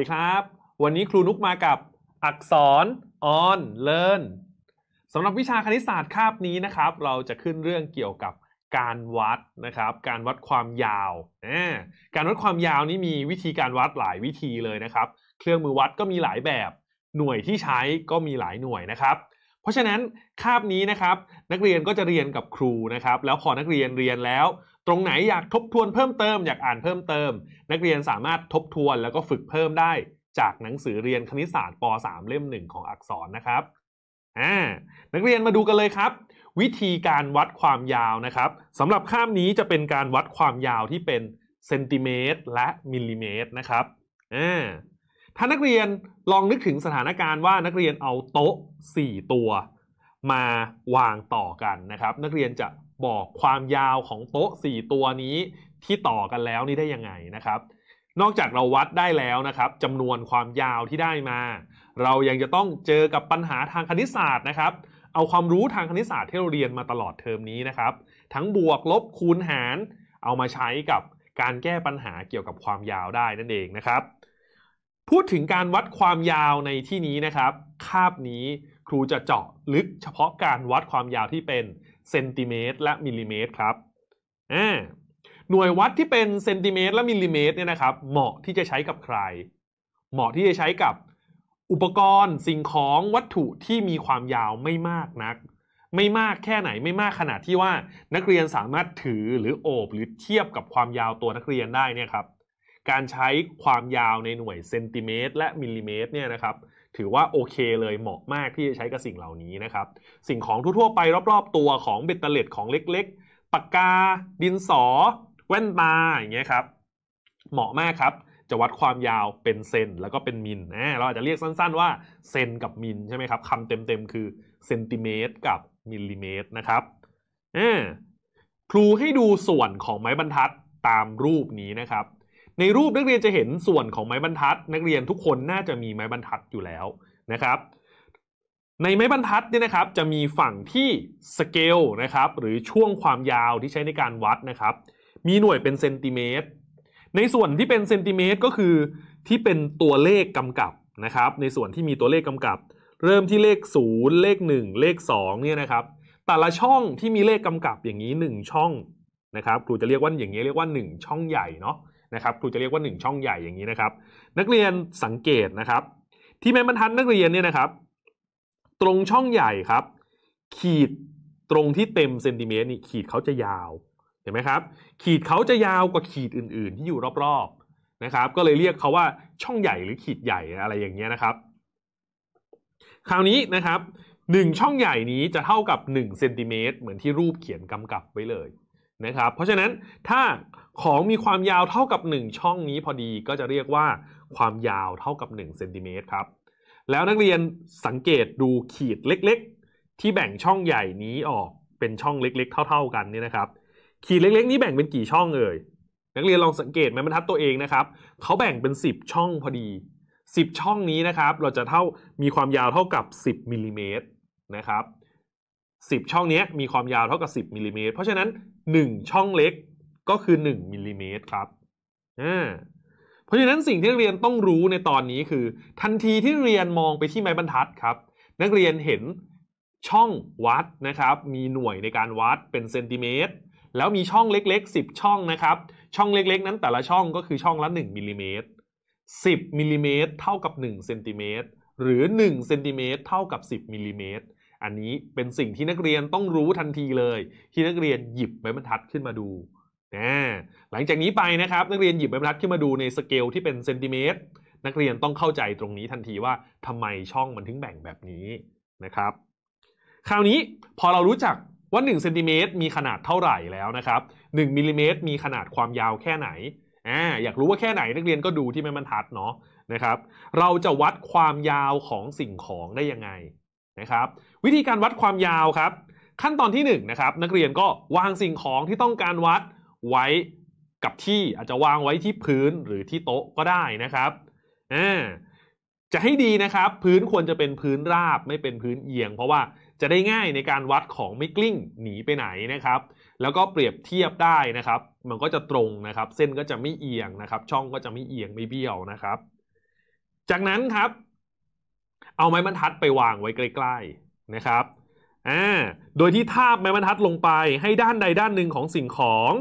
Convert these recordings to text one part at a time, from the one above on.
ดีครับ วันนี้ครูนุกมากับอักษร on learn สำหรับวิชาคณิตศาสตร์คาบนี้นะครับเราจะขึ้นเรื่องเกี่ยวกับการวัดนะครับการวัดความยาวการวัดความยาวนี้มีวิธีการวัดหลายวิธีเลยนะครับ เครื่องมือวัดก็มีหลายแบบ หน่วยที่ใช้ก็มีหลายหน่วยนะครับ เพราะฉะนั้นคาบนี้นะครับ นักเรียนก็จะเรียนกับครูนะครับแล้วพอนักเรียนเรียนแล้วตรงไหนอยากทบทวนเพิ่มเติมอยากอ่านเพิ่มเติม นักเรียนสามารถทบทวนแล้วก็ฝึกเพิ่มได้จากหนังสือเรียนคณิตศาสตร์ป .3 เล่มหนึ่งของอักษรนะครับ อ่านักเรียนมาดูกันเลยครับ วิธีการวัดความยาวนะครับสำหรับข้ามนี้จะเป็นการวัดความยาวที่เป็นเซนติเมตรและมิลลิเมตรนะครับอ่าถ้านักเรียนลองนึกถึงสถานการณ์ว่านักเรียนเอาโต๊ะ4ตัว มาวางต่อกันนะครับ นักเรียนจะบอกความยาวของโต๊ะ 4 ตัวนี้ที่ต่อกันแล้วนี่ได้ยังไงนะครับ นอกจากเราวัดได้แล้วนะครับจำนวนความยาวที่ได้มา เรายังจะต้องเจอกับปัญหาทางคณิตศาสตร์นะครับเอาความรู้ทางคณิตศาสตร์ที่เราเรียนมาตลอดเทอมนี้นะครับ ทั้งบวกลบคูณหารเอามาใช้กับการแก้ปัญหาเกี่ยวกับความยาวได้นั่นเองนะครับ พูดถึงการวัดความยาวในที่นี้นะครับ คาบนี้ครูจะเจาะลึกเฉพาะการวัดความยาวที่เป็นเซนติเมตรและมิลลิเมตรครับอหน่วยวัดที่เป็นเซนติเมตรและมิลลิเมตรเนี่ยนะครับ เหมาะที่จะใช้กับใคร เหมาะที่จะใช้กับอุปกรณ์สิ่งของวัตถุที่มีความยาวไม่มากนัก ไม่มากแค่ไหนไม่มากขนาดที่ว่านักเรียนสามารถถือหรือโอบหรือเทียบกับความยาวตัวนักเรียนได้เนี่ยครับ การใช้ความยาวในหน่วยเซนติเมตร และมิลลิเมตรเนี่ยนะครับถือว่าโอเคเลยเหมาะมากที่จะใช้กับสิ่งเหล่านี้นะครับ สิ่งของทั่วๆไปรอบๆ ตัวของเบตเตอร์เล็ดของเล็กๆปากกาดินสอ แว่นตา อย่างเงี้ยครับ เหมาะมากครับ จะวัดความยาวเป็นเซน แล้วก็เป็นมิลนะเราอาจจะเรียกสั้นๆว่าเซน กับมิลใช่ไหมครับคำเต็มๆคือ เซนติเมตรกับมิลลิเมตรนะครับครูให้ดูส่วนของไม้บรรทัดตามรูปนี้นะครับในรูปนักเรียนจะเห็นส่วนของไม้บรรทัด นักเรียนทุกคนน่าจะมีไม้บรรทัดอยู่แล้วนะครับ ในไม้บรรทัดเนี่ยนะครับจะมีฝั่งที่สเกลนะครับหรือช่วงความยาวที่ใช้ในการวัดนะครับ มีหน่วยเป็นเซนติเมตร ในส่วนที่เป็นเซนติเมตรก็คือที่เป็นตัวเลขกำกับนะครับ ในส่วนที่มีตัวเลขกำกับ เริ่มที่เลข0เลข 1 เลข2เนี่ยนะครับ แต่ละช่องที่มีเลขกำกับอย่างนี้ 1 ช่องนะครับครูจะเรียกว่าอย่างนี้ เรียกว่า 1 ช่องใหญ่เนาะนะครับ ครูจะเรียกว่า 1 ช่องใหญ่อย่างนี้นะครับนักเรียนสังเกตนะครับ ที่แม่บรรทัดนักเรียนเนี่ยนะครับ ตรงช่องใหญ่ครับ ขีดตรงที่เต็มเซนติเมตรนี่ขีดเขาจะยาวเห็นไหมครับ ขีดเขาจะยาวกว่าขีดอื่นๆที่อยู่รอบๆนะครับ ก็เลยเรียกเขาว่าช่องใหญ่ หรือขีดใหญ่อะไรอย่างเงี้ยนะครับ คราวนี้นะครับ1ช่องใหญ่นี้จะเท่ากับ1เซนติเมตรเหมือนที่รูปเขียนกำกับไว้เลยนะครับ เพราะฉะนั้นถ้าของมีความยาวเท่ากับ 1 ช่องนี้พอดีก็จะเรียกว่าความยาวเท่ากับ 1 เซนติเมตรครับ แล้วนักเรียนสังเกตดูขีดเล็กๆ ที่แบ่งช่องใหญ่นี้ออกเป็นช่องเล็ก ๆ เท่าๆกันนี่นะครับ ขีดเล็กๆนี้แบ่งเป็นกี่ช่องเอ่ยนักเรียนลองสังเกตไหมบรรทัดตัวเองนะครับ เขาแบ่งเป็น 10 ช่องพอดี 10 ช่องนี้นะครับเราจะเท่ามีความยาวเท่ากับ 10มิลลิเมตรนะครับสิบช่องนี้มีความยาวเท่ากับสิบมิลิเมตร เพราะฉะนั้นหนึ่งช่องเล็กก็คือหนึ่งมิลิเมตรครับ อ่า เพราะฉะนั้นสิ่งที่นักเรียนต้องรู้ในตอนนี้คือ ทันทีที่เรียนมองไปที่ไม้บรรทัดครับ นักเรียนเห็นช่องวัดนะครับมีหน่วยในการวัดเป็นเซนติเมตร แล้วมีช่องเล็กๆ 10 ช่องนะครับ ช่องเล็กๆ นั้นแต่ละช่องก็คือช่องละ1มิลิเมตร10มิลิเมตรเท่ากับ1เซนติเมตรหรือ1เซนติเมตรเท่ากับ 10มิลิเมตรอันนี้เป็นสิ่งที่นักเรียนต้องรู้ทันทีเลย ที่นักเรียนหยิบใบบรรทัดขึ้นมาดูนะหลังจากนี้ไปนะครับนักเรียนหยิบใบบรรทัดขึ้นมาดูในสเกลที่เป็นเซนติเมตร นักเรียนต้องเข้าใจตรงนี้ทันทีว่าทำไมช่องมันถึงแบ่งแบบนี้นะครับคราวนี้พอเรารู้จัก ว่า1เซนติเมตรมีขนาดเท่าไหร่แล้วนะครับ1มิลลิเมตรมีขนาดความยาวแค่ไหนอ่าอยากรู้ว่าแค่ไหน นักเรียนก็ดูที่แม่บรรทัดเนาะนะครับเราจะวัดความยาวของสิ่งของได้ยังไงนะครับวิธีการวัดความยาวครับ ขั้นตอนที่1นนะครับนักเรียนก็วางสิ่งของที่ต้องการวัดไว้กับที่อาจจะวางไว้ที่พื้นหรือที่โต๊ะก็ได้นะครับอ่าจะให้ดีนะครับ พื้นควรจะเป็นพื้นราบ ไม่เป็นพื้นเอียง เพราะว่าจะได้ง่ายในการวัดของไม่กลิ้งหนีไปไหนนะครับ แล้วก็เปรียบเทียบได้นะครับ มันก็จะตรงนะครับ เส้นก็จะไม่เอียงนะครับ ช่องก็จะไม่เอียงไม่เบี้ยวนะครับ จากนั้นครับเอาไม้บรรทัดไปวางไว้ใกล้ๆนะครับ อ่า โดยที่ทาบไม้บรรทัดลงไปให้ด้านใดด้านหนึ่งของสิ่งของ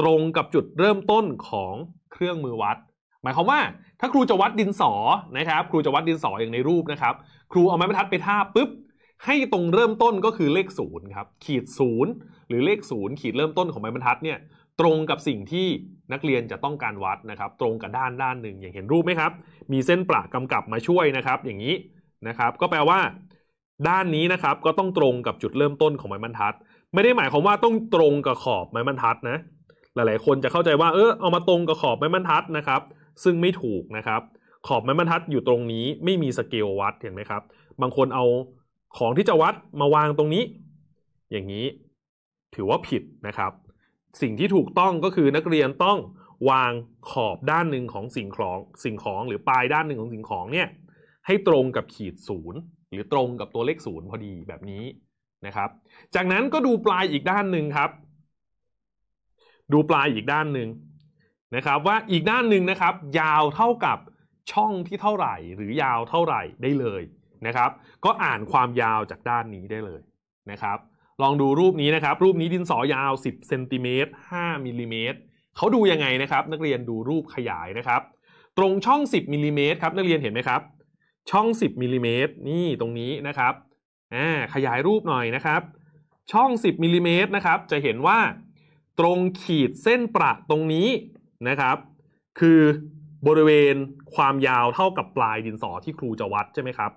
ตรงกับจุดเริ่มต้นของเครื่องมือวัด หมายความว่าถ้าครูจะวัดดินสอ นะครับ ครูจะวัดดินสออย่างในรูปนะครับ ครูเอาไม้บรรทัดไปทาบปุ๊บ ให้ตรงเริ่มต้นก็คือเลขศูนย์ครับ ขีดศูนย์หรือเลขศูนย์ขีดเริ่มต้นของไม้บรรทัดเนี่ยตรงกับสิ่งที่นักเรียนจะต้องการวัดนะครับ ตรงกับด้านด้านหนึ่ง อย่างเห็นรูปไหมครับ มีเส้นประกำกับมาช่วยนะครับ อย่างนี้นะครับก็แปลว่า ด้านนี้นะครับก็ต้องตรงกับจุดเริ่มต้นของไม้บรรทัด ไม่ได้หมายความว่าต้องตรงกับขอบไม้บรรทัดนะหลายๆ คนจะเข้าใจว่าเออเอามาตรงกับขอบไม้บรรทัดนะครับซึ่งไม่ถูกนะครับ ขอบไม้บรรทัดอยู่ตรงนี้ไม่มีสเกลวัดเห็นไหมครับบางคนเอาของที่จะวัดมาวางตรงนี้ อย่างนี้ถือว่าผิดนะครับ สิ่งที่ถูกต้องก็คือนักเรียนต้องวางขอบด้านหนึ่งของสิ่งของสิ่งของหรือปลายด้านหนึ่งของสิ่งของเนี่ยให้ตรงกับขีดศูนย์หรือตรงกับตัวเลขศูนย์พอดีแบบนี้นะครับ จากนั้นก็ดูปลายอีกด้านหนึ่งครับ ดูปลายอีกด้านหนึ่งนะครับ ว่าอีกด้านหนึ่งนะครับ ยาวเท่ากับช่องที่เท่าไหร่ หรือยาวเท่าไหร่ได้เลยนะครับ ก็อ่านความยาวจากด้านนี้ได้เลยนะครับ ลองดูรูปนี้นะครับ รูปนี้ดินสอยาว10เซนติเมตร5มิลลิเมตรเขาดูยังไงนะครับ นักเรียนดูรูปขยายนะครับ ตรงช่อง10มิลลิเมตรครับ นักเรียนเห็นไหมครับช่อง 10มิลิเมตรนี่ตรงนี้นะครับอ่าขยายรูปหน่อยนะครับ ช่อง 10มิลิเมตรนะครับจะเห็นว่า ตรงขีดเส้นประตรงนี้นะครับ คือบริเวณความยาวเท่ากับปลายดินสอที่ครูจะวัดใช่ไหมครับ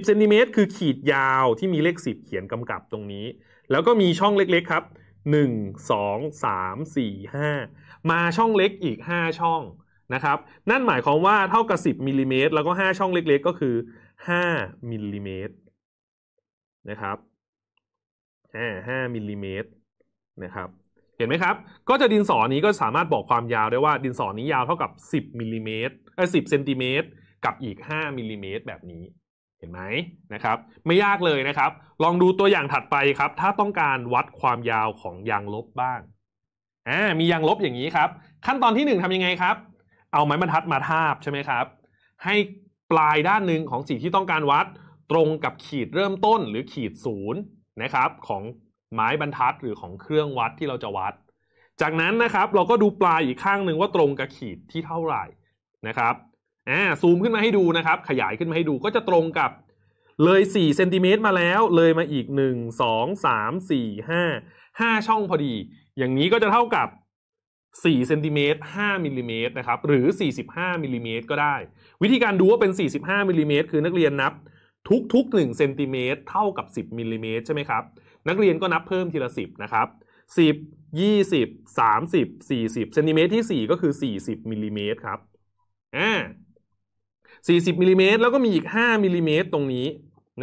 10เซนติเมตรคือขีดยาวที่มีเลข10 เขียนกำกับตรงนี้ แล้วก็มีช่องเล็กๆครับ 1 2 3 4 5 มาช่องเล็กอีก 5 ช่องนะครับนั่นหมายความว่าเท่ากับ 10มิลลิเมตรแล้วก็ 5 ช่องเล็ก ๆ ก็คือ5มิลลิเมตรนะครับห้ามิลลิเมตรนะครับ เห็นไหมครับ ก็จะดินสอนี้ก็สามารถบอกความยาวได้ว่า ดินสอนี้ยาวเท่ากับ10มิลลิเมตรเออสิบเซนติเมตรกับอีก5มิลลิเมตรแบบนี้ เห็นไหมนะครับ ไม่ยากเลยนะครับ ลองดูตัวอย่างถัดไปครับ ถ้าต้องการวัดความยาวของยางลบบ้างอ่ามียางลบอย่างนี้ครับ ขั้นตอนที่ 1ทำยังไงครับเอาไม้บรรทัดมาทาบใช่ไหมครับ ให้ปลายด้านหนึ่งของสิ่งที่ต้องการวัด ตรงกับขีดเริ่มต้นหรือขีดศูนย์นะครับของไม้บรรทัดหรือของเครื่องวัดที่เราจะวัด จากนั้นนะครับเราก็ดูปลายอีกข้างหนึ่งว่าตรงกับขีดที่เท่าไหร่นะครับอ่าซูมขึ้นมาให้ดูนะครับ ขยายขึ้นมาให้ดูก็จะตรงกับเลย4เซนติเมตรมาแล้วเลยมาอีก 1 2 3 4 5 5ช่องพอดี อย่างนี้ก็จะเท่ากับ4เซนติเมตร5มิลลิเมตรนะครับ หรือ 45มิลลิเมตรก็ได้ วิธีการดูว่าเป็น 45มิลลิเมตรคือนักเรียนนับทุกๆ1เซนติเมตรเท่ากับ 10มิลลิเมตรใช่ไหมครับ นักเรียนก็นับเพิ่มทีละ 10นะครับ10 20 30 40เซนติเมตรที่ 4 ก็คือ 40มิลลิเมตรครับอ่า40มิลลิเมตรแล้วก็มีอีก5มิลลิเมตรตรงนี้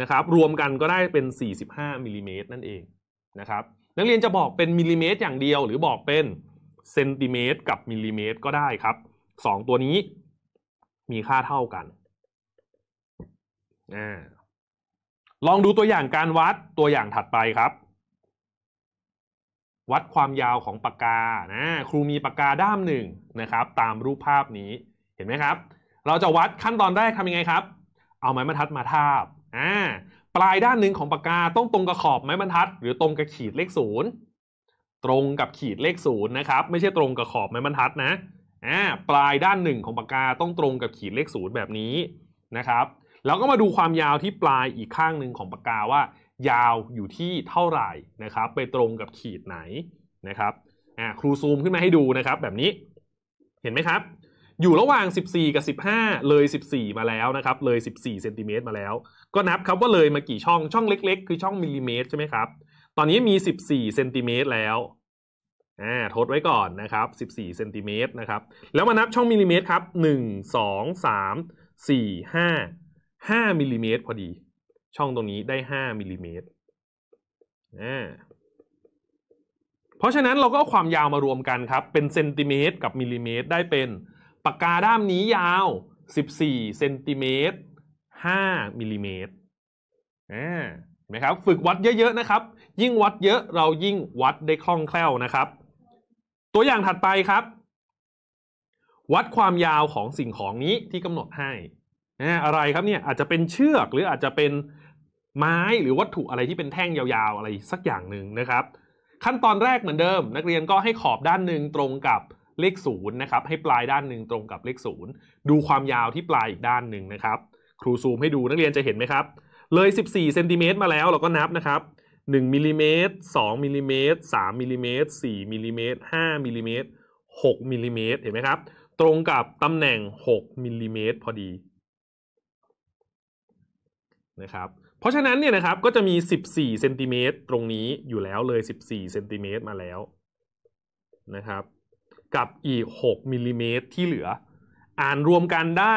นะครับ รวมกันก็ได้เป็น 45มิลลิเมตรนั่นเองนะครับ นักเรียนจะบอกเป็นมิลลิเมตรอย่างเดียวหรือบอกเป็นเซนติเมตรกับมิลลิเมตรก็ได้ครับ สองตัวนี้ มีค่าเท่ากันอลองดูตัวอย่างการวัดตัวอย่างถัดไปครับ วัดความยาวของปากกานะ ครูมีปากกาด้ามหนึ่งนะครับ ตามรูปภาพนี้เห็นไหมครับ เราจะวัดขั้นตอนแรกทำยังไงครับ เอาไม้บรรทัดมาทาบอ่าปลายด้านหนึ่งของปากกาต้องตรงกับขอบไม้บรรทัด หรือตรงกับขีดเลขศูนย์ตรงกับขีดเลขศูนย์นะครับ ไม่ใช่ตรงกับ ขอบไม้บรรทัดนะอ่าปลายด้านหนึ่งของปากกาต้องตรงกับขีดเลขศูนย์แบบนี้นะครับแล้วก็มาดูความยาวที่ปลายอีกข้างหนึ่งของปากกาว่า ยาวอยู่ที่เท่าไหร่นะครับ ไปตรงกับขีดไหนนะครับอ่าครูซูมขึ้นมาให้ดูนะครับแบบนี้เห็นไหมครับ อยู่ระหว่าง 14 กับ 15 เลย 14 มาแล้วนะครับ เลย14เซนติเมตรมาแล้ว ก็นับครับว่าเลยมากี่ช่องช่องเล็ก ๆ คือช่องมิลลิเมตรใช่ไหมครับตอนนี้มี 14 เซนติเมตรแล้วอ่าทดไว้ก่อนนะครับ 14 เซนติเมตรนะครับ แล้วมานับช่องมิลลิเมตรครับ 1 2 3 4 5 5มิลลิเมตรพอดี ช่องตรงนี้ได้ 5มิลลิเมตรอ่าเพราะฉะนั้นเราก็ความยาวมารวมกันครับ เป็นเซนติเมตรกับมิลลิเมตรได้เป็น ปากกาด้ามนี้ยาว 14 เซนติเมตร5มิลลิเมตรอ่านะครับฝึกวัดเยอะๆ นะครับ ยิ่งวัดเยอะเรายิ่งวัดได้คล่องแคล่วนะครับ ตัวอย่างถัดไปครับ วัดความยาวของสิ่งของนี้ที่กำหนดให้อะไรครับเนี่ยอาจจะเป็นเชือกหรืออาจจะเป็นไม้หรือวัตถุอะไรที่เป็นแท่งยาวๆอะไรสักอย่างหนึ่งนะครับ ขั้นตอนแรกเหมือนเดิม นักเรียนก็ให้ขอบด้านหนึ่งตรงกับเลขศูนย์นะครับ ให้ปลายด้านหนึ่งตรงกับเลขศูนย์ดูความยาวที่ปลายอีกด้านหนึ่งนะครับ ครูซูมให้ดูนักเรียนจะเห็นไหมครับเลย 14เซนติเมตรมาแล้วเราก็นับนะครับ1มิลิเมตร2มิลิเมตร3มิลิเมตร4มิลิเมตร5มิลิเมตร6มิลิเมตรเห็นไหมครับ ตรงกับตำแหน่ง6มิลิเมตรพอดีนะครับเพราะฉะนั้นเนี่ยนะครับก็จะมี 14เซนติเมตรตรงนี้อยู่แล้วเลย 14เซนติเมตรมาแล้วนะครับกับอีก6มิลิเมตรที่เหลือ อ่านรวมกันได้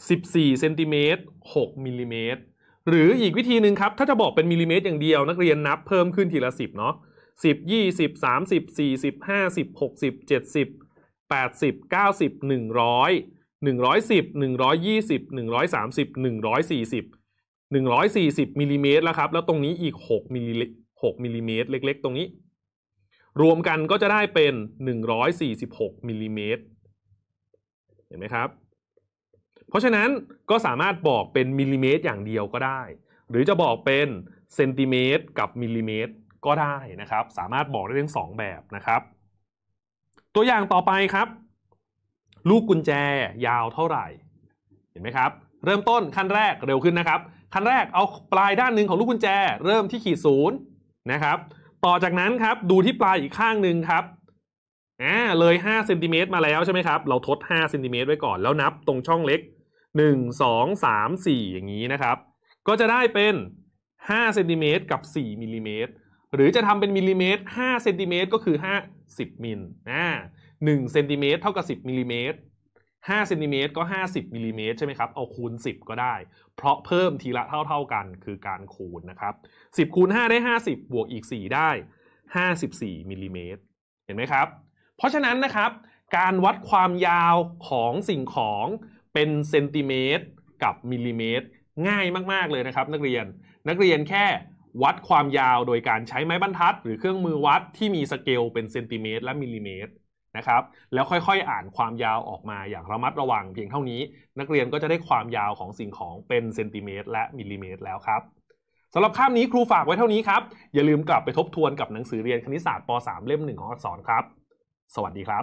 14เซนติเมตร6มิลิเมตรหรืออีกวิธีหนึ่งครับ ถ้าจะบอกเป็นมิลลิเมตรอย่างเดียว นักเรียนนับเพิ่มขึ้นทีละสิบเนาะสิบยี่สิบสามสิบสี่สิบห้าสิบหกสิบเจ็ดสิบแปดสิบเก้าสิบหนึ่งร้อยหนึ่งร้อยสิบหนึ่งร้อยยี่สิบหนึ่งร้อยสามสิบหนึ่งร้อยสี่สิบหนึ่งร้อยสี่สิบมิลลิเมตรแล้วครับ แล้วตรงนี้อีกหกมิลลิหกมิลลิเมตรเล็ก ๆ ตรงนี้ รวมกันก็จะได้เป็นหนึ่งร้อยสี่สิบหกมิลลิเมตรเห็นไหมครับเพราะฉะนั้นก็สามารถบอกเป็นมิลลิเมตรอย่างเดียวก็ได้ หรือจะบอกเป็นเซนติเมตรกับมิลลิเมตร ก็ได้นะครับ สามารถบอกได้ทั้งสองแบบนะครับ ตัวอย่างต่อไปครับ ลูกกุญแจยาวเท่าไหร่ เห็นไหมครับ เริ่มต้นขั้นแรกเร็วขึ้นนะครับขั้นแรกเอาปลายด้านหนึ่งของลูกกุญแจ เริ่มที่ขีดศูนย์นะครับ ต่อจากนั้นครับ ดูที่ปลายอีกข้างหนึ่งครับอ่าเลย5เซนติเมตรมาแล้วใช่ไหมครับเราทด5เซนติเมตรไว้ก่อนแล้วนับ ตรงช่องเล็กหนึ่งสองสามสี่อย่างนี้นะครับ ก็จะได้เป็นห้าเซนติเมตรกับสี่มิลลิเมตรหรือจะทำเป็นมิลลิเมตรห้าเซนติเมตรก็คือห้าสิบมิลนะหนึ่งเซนติเมตรเท่ากับสิบมิลลิเมตรห้าเซนติเมตรก็ห้าสิบมิลลิเมตรใช่ไหมครับ เอาคูณสิบก็ได้ เพราะเพิ่มทีละเท่าเท่ากันคือการคูณนะครับสิบคูณห้าได้ห้าสิบบวกอีกสี่ได้ห้าสิบสี่มิลลิเมตรเห็นไหมครับ เพราะฉะนั้นนะครับ การวัดความยาวของสิ่งของเป็นเซนติเมตรกับมิลลิเมตร ง่ายมากๆเลยนะครับนักเรียน นักเรียนแค่วัดความยาวโดยการใช้ไม้บรรทัด หรือเครื่องมือวัดที่มีสเกลเป็นเซนติเมตร และมิลลิเมตรนะครับ แล้วค่อยๆอ่านความยาวออกมาอย่างระมัดระวังเพียงเท่านี้ นักเรียนก็จะได้ความยาวของสิ่งของเป็นเซนติเมตร และมิลลิเมตร แล้วครับสำหรับข้ามนี้ครูฝากไว้เท่านี้ครับอย่าลืมกลับไปทบทวนกับหนังสือเรียนคณิตศาสตร์ป .3 เล่ม1ของอักษรครับสวัสดีครับ